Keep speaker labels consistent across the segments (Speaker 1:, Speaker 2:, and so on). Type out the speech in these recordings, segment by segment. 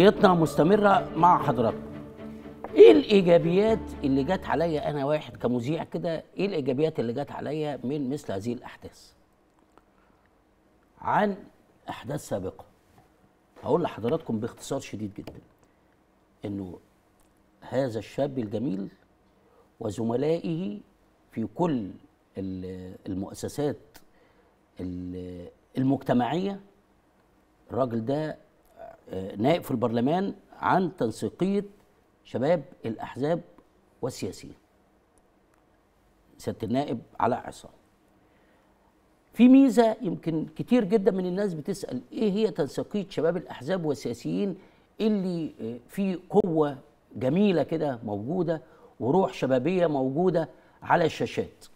Speaker 1: حياتنا مستمرة مع حضرتك ايه الايجابيات اللي جت عليا انا واحد كمذيع كده ايه الايجابيات اللي جت عليا من مثل هذه الاحداث عن احداث سابقه هقول لحضراتكم باختصار شديد جدا انه هذا الشاب الجميل وزملائه في كل المؤسسات المجتمعيه الراجل ده نائب في البرلمان عن تنسيقيه شباب الاحزاب والسياسيين سياده النائب علاء عصام في ميزه يمكن كتير جدا من الناس بتسال ايه هي تنسيقيه شباب الاحزاب والسياسيين اللي آه، في قوه جميله كده موجوده وروح شبابيه موجوده على الشاشات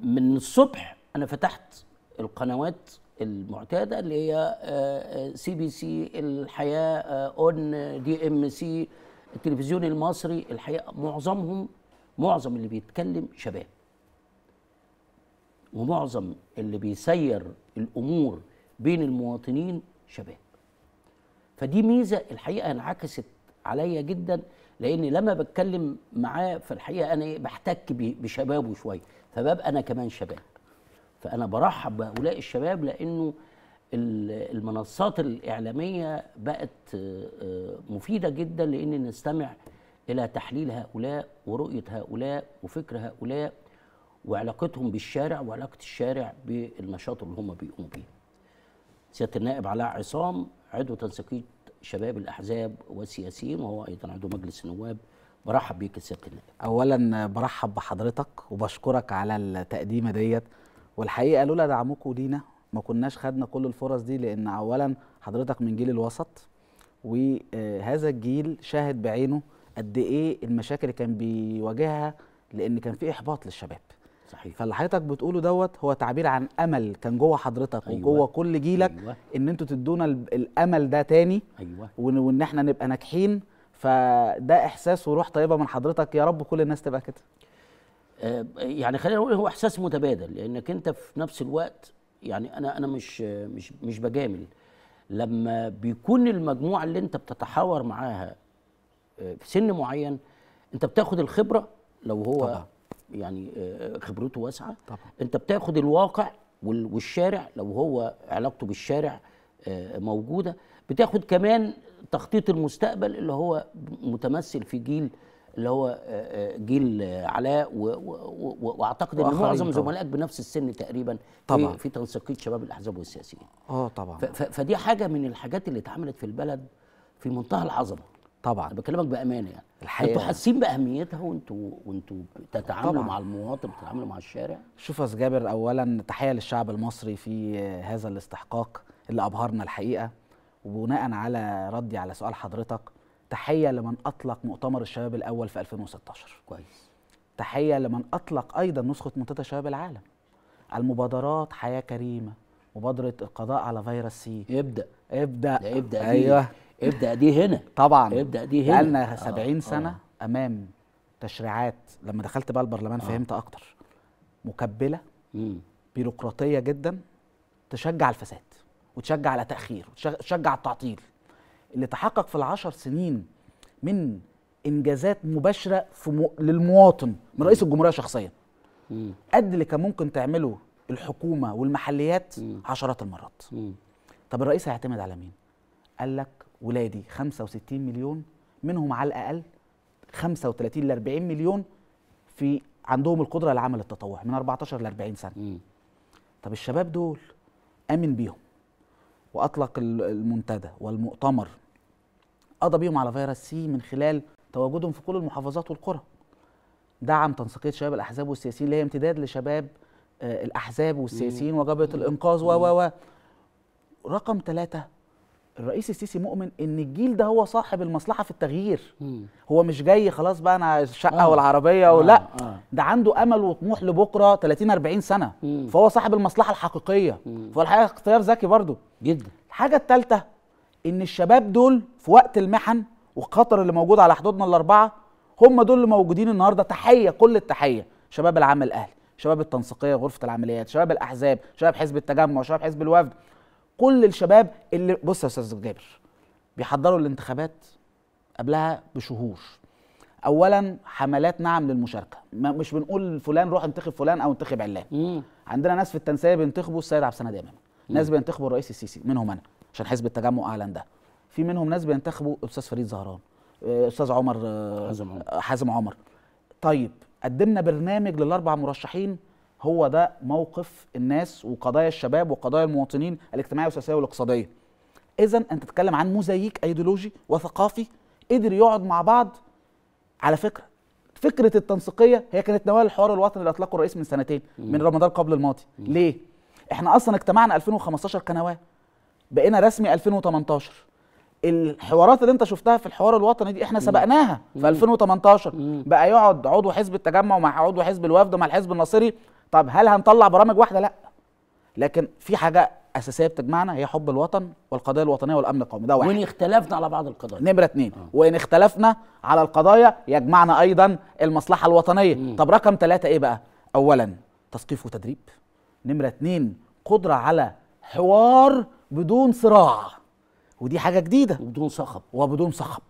Speaker 1: من الصبح انا فتحت القنوات المعتاده اللي هي سي بي سي الحياه آه، اون دي ام سي التلفزيون المصري الحقيقه معظمهم معظم اللي بيتكلم شباب ومعظم اللي بيسير الامور بين المواطنين شباب فدي ميزه الحقيقه انعكست عليا جدا لان لما بتكلم معاه في الحقيقه انا بحتك بشبابه شويه فببقى انا كمان شباب فانا برحب بهؤلاء الشباب لانه المنصات الاعلاميه بقت آه، آه، مفيده جدا لان نستمع الى تحليل هؤلاء ورؤيه هؤلاء وفكر هؤلاء وعلاقتهم بالشارع وعلاقه الشارع بالنشاط اللي هم بيقوموا بيه. سياده النائب علاء عصام عضو تنسيقيه شباب الاحزاب والسياسيين وهو ايضا عضو مجلس النواب برحب بيك يا سياده النائب. اولا برحب بحضرتك وبشكرك على التقديمه
Speaker 2: ديت والحقيقه لولا دعمكم لينا ما كناش خدنا كل الفرص دي لان اولا حضرتك من جيل الوسط وهذا الجيل شاهد بعينه قد ايه المشاكل اللي كان بيواجهها لان كان في احباط للشباب صحيح فاللي حضرتك بتقوله دوت هو تعبير عن امل كان جوه حضرتك أيوة. وجوه كل جيلك أيوة. ان انتوا تدونا الامل ده تاني أيوة. وان احنا نبقى ناجحين فده احساس وروح
Speaker 1: طيبه من حضرتك يا رب كل الناس تبقى كده آه، يعني خلينا نقول هو احساس متبادل لانك انت في نفس الوقت يعني انا انا مش مش مش بجامل لما بيكون المجموعه اللي انت بتتحاور معاها آه، في سن معين انت بتاخد الخبره لو هو طبعا. يعني آه، خبرته واسعه طبعا. انت بتاخد الواقع والشارع لو هو علاقته بالشارع موجوده بتاخد كمان تخطيط المستقبل اللي هو متمثل في جيل اللي هو آه، آه، جيل علاء واعتقد ان معظم زملائك بنفس السن تقريبا طبعا في, في تنسيقيه شباب الاحزاب والسياسيين اه طبعا فدي حاجه من الحاجات اللي اتعملت في البلد في منتهى العظمه طبعا انا بكلمك بامانه يعني الحقيقه انتوا يعني. حاسين باهميتها وانتوا وانتوا بتتعاملوا مع المواطن بتتعاملوا مع الشارع شوف يا
Speaker 2: جابر اولا تحيه للشعب المصري في هذا الاستحقاق اللي ابهرنا الحقيقه وبناء على ردي على سؤال حضرتك تحيه لمن اطلق مؤتمر الشباب الاول في 2016 كويس تحيه لمن اطلق ايضا نسخه منتدى شباب العالم المبادرات حياه كريمه مبادره القضاء على فيروس سي ابدا ابدا ابدا ايوه ابدا دي هنا طبعا ابدا دي هنا لنا 70 آه،, آه. سنه آه. امام تشريعات لما دخلت بقى البرلمان آه. فهمت اكتر مكبله مم. بيروقراطيه جدا تشجع الفساد وتشجع على تاخير وتشجع على التعطيل اللي تحقق في العشر سنين من انجازات مباشره في م... للمواطن من رئيس الجمهوريه شخصيا قد اللي كان ممكن تعمله الحكومه والمحليات عشرات المرات طب الرئيس هيعتمد على مين قال لك ولادي 65 مليون منهم على الاقل 35 ل 40 مليون في عندهم القدره على العمل التطوعي من 14 ل 40 سنه طب الشباب دول امن بيهم واطلق المنتدى والمؤتمر قضى بيهم على فيروس سي من خلال تواجدهم في كل المحافظات والقرى دعم تنسيقيه شباب الاحزاب والسياسيين اللي هي امتداد لشباب آه، الاحزاب والسياسيين وجبهه الانقاذ و و و رقم ثلاثة الرئيس السيسي مؤمن ان الجيل ده هو صاحب المصلحه في التغيير هو مش جاي خلاص بقى انا الشقه آه. والعربيه آه. ولا آه. ده عنده امل وطموح لبكره 30 40 سنه فهو صاحب المصلحه الحقيقيه فهو الحقيقه اختيار ذكي برضه جدا الحاجه الثالثه ان الشباب دول في وقت المحن والخطر اللي موجود على حدودنا الاربعه هم دول اللي موجودين النهارده تحيه كل التحيه شباب العمل الاهلي شباب التنسيقيه غرفه العمليات شباب الاحزاب شباب حزب التجمع شباب حزب الوفد كل الشباب اللي بص يا استاذ جابر بيحضروا الانتخابات قبلها بشهور اولا حملات نعم للمشاركه ما مش بنقول فلان روح انتخب فلان او انتخب علان عندنا ناس في التنسيقيه بينتخبوا السيد عبد السلام ناس بينتخبوا الرئيس السيسي منهم انا عشان حزب التجمع اعلن ده في منهم ناس بينتخبوا استاذ فريد زهران آه، استاذ عمر آه، حازم عمر, آه، حزم عمر. طيب قدمنا برنامج للاربع مرشحين هو ده موقف الناس وقضايا الشباب وقضايا المواطنين الاجتماعيه والسياسيه والاقتصاديه اذا انت تتكلم عن موزاييك ايديولوجي وثقافي قدر يقعد مع بعض على فكره فكره التنسيقيه هي كانت نوايا الحوار الوطني اللي اطلقه الرئيس من سنتين من رمضان قبل الماضي ليه احنا اصلا اجتمعنا 2015 كنواه بقينا رسمي 2018 الحوارات اللي انت شفتها في الحوار الوطني دي احنا سبقناها في 2018 بقى يقعد عضو حزب التجمع مع عضو حزب الوفد مع الحزب الناصري طب هل هنطلع برامج واحده لا لكن في حاجه اساسيه بتجمعنا هي حب الوطن والقضيه الوطنيه والامن القومي ده واحد وان اختلفنا على بعض القضايا نمره اتنين آه. وان اختلفنا على القضايا يجمعنا ايضا المصلحه الوطنيه مم. طب رقم ثلاثة ايه بقى اولا تثقيف وتدريب نمره اتنين قدره على حوار بدون صراع ودي حاجه جديده وبدون صخب وبدون صخب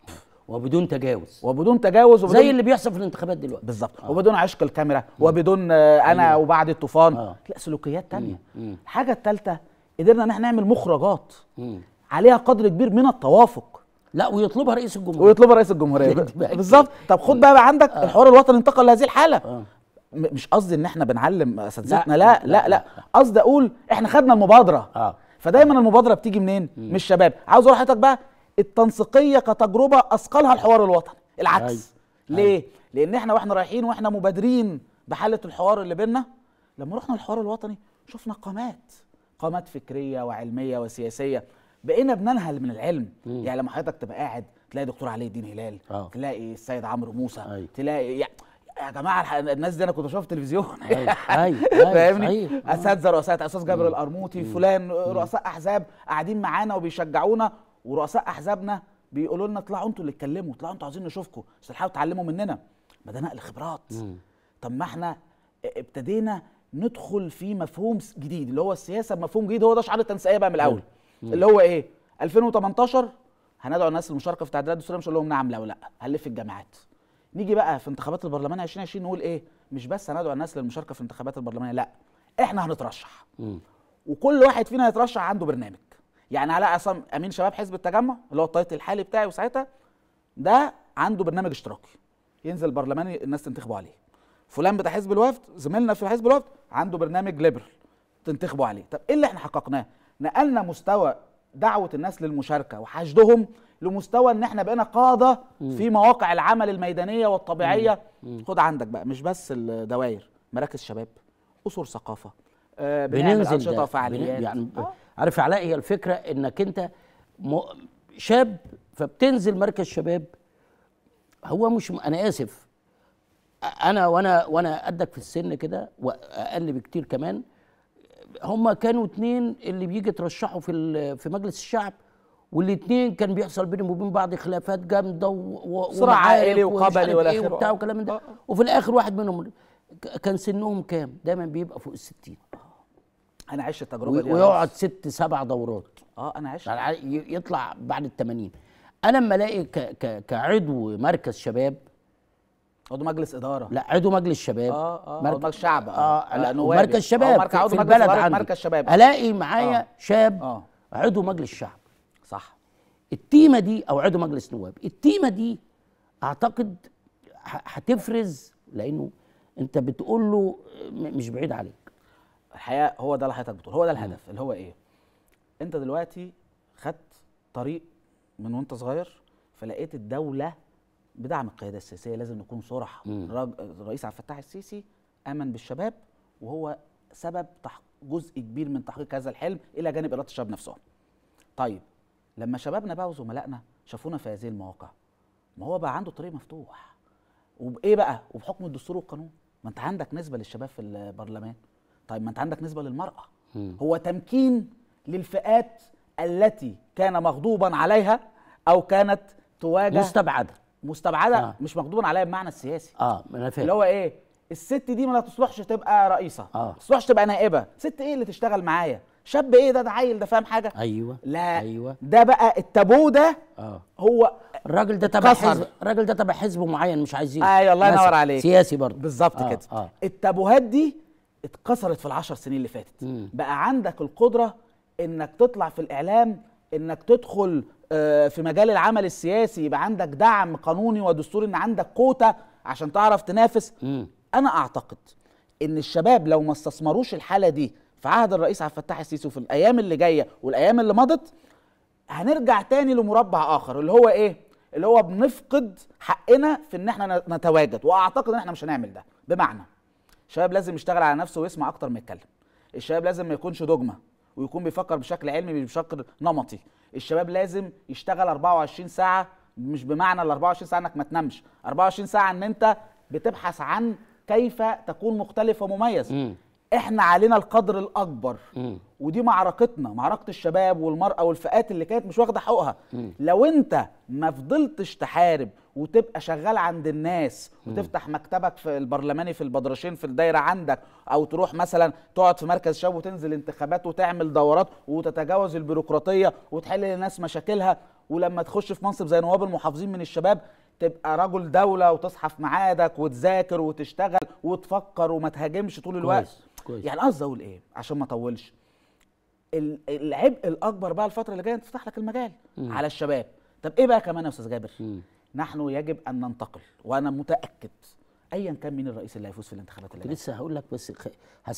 Speaker 2: وبدون تجاوز وبدون تجاوز وبدون زي اللي بيحصل في الانتخابات دلوقتي بالظبط آه. وبدون عشق الكاميرا مم. وبدون آه انا أيوة. وبعد الطوفان آه. لا سلوكيات تانية مم. الحاجه الثالثه قدرنا ان احنا نعمل مخرجات مم. عليها قدر كبير من التوافق
Speaker 1: لا ويطلبها رئيس
Speaker 2: الجمهوريه ويطلبها رئيس الجمهوريه بالظبط طب خد بقى, بقى عندك آه. الحوار الوطني انتقل لهذه الحاله آه. مش قصدي ان احنا بنعلم اساتذتنا لا لا, لا. قصدي اقول احنا خدنا المبادره آه. فدايما المبادره بتيجي منين مم. مش شباب عاوز اقول لحضرتك بقى التنسيقيه كتجربه اثقلها الحوار الوطني العكس أي. أيوه. ليه أي. أيوه. لان احنا واحنا رايحين واحنا مبادرين بحاله الحوار اللي بينا لما رحنا الحوار الوطني شفنا قامات قامات فكريه وعلميه وسياسيه بقينا بننهل من العلم مم. يعني لما حضرتك تبقى قاعد تلاقي دكتور علي الدين هلال أوه. تلاقي السيد عمرو موسى أي. أيوه. تلاقي يعني يا جماعه الناس دي انا كنت بشوفها في التلفزيون أيوة، أيوة، أيوة، فاهمني اساتذه رؤساء استاذ جابر القرموطي فلان رؤساء احزاب قاعدين معانا وبيشجعونا ورؤساء احزابنا بيقولوا لنا اطلعوا انتوا اللي اتكلموا اطلعوا انتوا عايزين نشوفكم تحاولوا تعلموا مننا ما ده نقل خبرات طب ما احنا ابتدينا ندخل في مفهوم جديد اللي هو السياسه بمفهوم جديد هو ده شعار التنسيقيه بقى من الاول اللي هو ايه 2018 هندعو الناس للمشاركه في تعديلات الدستوريه مش هنقول لهم نعم ولا لا هنلف الجامعات نيجي بقى في انتخابات البرلمان 2020 نقول ايه مش بس هندعو الناس للمشاركه في انتخابات البرلمانيه لا احنا هنترشح م. وكل واحد فينا هيترشح عنده برنامج يعني علاء عصام امين شباب حزب التجمع اللي هو التايتل الحالي بتاعي وساعتها ده عنده برنامج اشتراكي ينزل برلماني الناس تنتخبه عليه فلان بتاع حزب الوفد زميلنا في حزب الوفد عنده برنامج ليبرال تنتخبوا عليه طب ايه اللي احنا حققناه نقلنا مستوى دعوه الناس للمشاركه وحشدهم لمستوى ان احنا بقينا قاده في مواقع العمل الميدانيه والطبيعيه خد عندك بقى مش بس الدوائر مراكز شباب اسر ثقافه
Speaker 1: آه بننزل انشطه فعاليات يعني آه. عارف علاء إيه؟ هي الفكره انك انت شاب فبتنزل مركز شباب هو مش انا اسف انا وانا وانا قدك في السن كده واقل بكتير كمان هم كانوا اتنين اللي بيجي ترشحوا في في مجلس الشعب والاثنين كان بيحصل بينهم وبين بعض خلافات جامده و... صراع عائلي وقبلي ولا ايه وبتاع وكلام ده آه. وفي الاخر واحد منهم كان سنهم كام؟ دايما بيبقى فوق ال 60 انا عشت التجربه دي ويقعد ست سبع دورات اه انا عشت يعني يطلع بعد ال 80 انا لما الاقي كعضو مركز شباب عضو مجلس اداره لا عضو مجلس شباب اه اه مركز عضو
Speaker 2: شعب اه, آه، لا مركز يعني. آه، شباب مركز عضو مجلس البلد عندي مركز شباب الاقي معايا آه
Speaker 1: شاب آه عضو مجلس شعب صح التيمه دي او عضو مجلس نواب التيمه دي اعتقد هتفرز لانه انت بتقول له مش بعيد عليك الحقيقه هو ده اللي حضرتك بتقول هو ده الهدف اللي هو ايه انت دلوقتي خدت
Speaker 2: طريق من وانت صغير فلقيت الدوله بدعم القياده السياسيه لازم نكون صرح الرئيس عبد الفتاح السيسي امن بالشباب وهو سبب جزء كبير من تحقيق هذا الحلم الى جانب اراده الشباب نفسهم. طيب لما شبابنا بقى وزملائنا شافونا في هذه المواقع ما هو بقى عنده طريق مفتوح وبايه بقى وبحكم الدستور والقانون ما انت عندك نسبه للشباب في البرلمان طيب ما انت عندك نسبه للمراه م. هو تمكين للفئات التي كان مغضوبا عليها او كانت تواجه مستبعده مستبعده آه. مش مقدور عليها بمعنى السياسي اه انا فاهم اللي هو ايه الست دي ما تصلحش تبقى رئيسه آه. ما تصلحش تبقى نائبه ست ايه اللي تشتغل معايا شاب ايه ده ده عيل ده فاهم حاجه ايوه لا ايوه ده بقى التابو ده آه. هو الراجل ده تبع حزب الراجل ده تبع حزب معين مش عايزينه آه، ايوه الله ينور عليك سياسي برضه بالظبط آه. كده آه. التابوهات دي اتكسرت في العشر سنين اللي فاتت م. بقى عندك القدره انك تطلع في الاعلام انك تدخل آه، في مجال العمل السياسي يبقى عندك دعم قانوني ودستوري ان عندك كوتا عشان تعرف تنافس م. انا اعتقد ان الشباب لو ما استثمروش الحاله دي في عهد الرئيس عبد الفتاح السيسي وفي الايام اللي جايه والايام اللي مضت هنرجع تاني لمربع اخر اللي هو ايه اللي هو بنفقد حقنا في ان احنا نتواجد واعتقد ان احنا مش هنعمل ده بمعنى الشباب لازم يشتغل على نفسه ويسمع اكتر ما يتكلم الشباب لازم ما يكونش دوجما ويكون بيفكر بشكل علمي مش بشكل نمطي الشباب لازم يشتغل 24 ساعه مش بمعنى ال 24 ساعه انك ما تنامش 24 ساعه ان انت بتبحث عن كيف تكون مختلف ومميز م. احنا علينا القدر الاكبر ودي معركتنا معركه الشباب والمراه والفئات اللي كانت مش واخده حقوقها لو انت ما فضلتش تحارب وتبقى شغال عند الناس وتفتح مكتبك في البرلماني في البدرشين في الدايره عندك او تروح مثلا تقعد في مركز شباب وتنزل انتخابات وتعمل دورات وتتجاوز البيروقراطيه وتحل للناس مشاكلها ولما تخش في منصب زي نواب المحافظين من الشباب تبقى رجل دوله وتصحى في ميعادك وتذاكر وتشتغل وتفكر وما تهاجمش طول الوقت كويس. كويس. يعني قصدي اقول ايه عشان ما اطولش العبء الاكبر بقى الفتره اللي جايه تفتح لك المجال مم. على الشباب طب ايه بقى كمان يا استاذ جابر مم. نحن يجب ان ننتقل وانا متاكد ايا كان مين الرئيس اللي هيفوز في الانتخابات اللي جايه لسه هقول لك بس خ...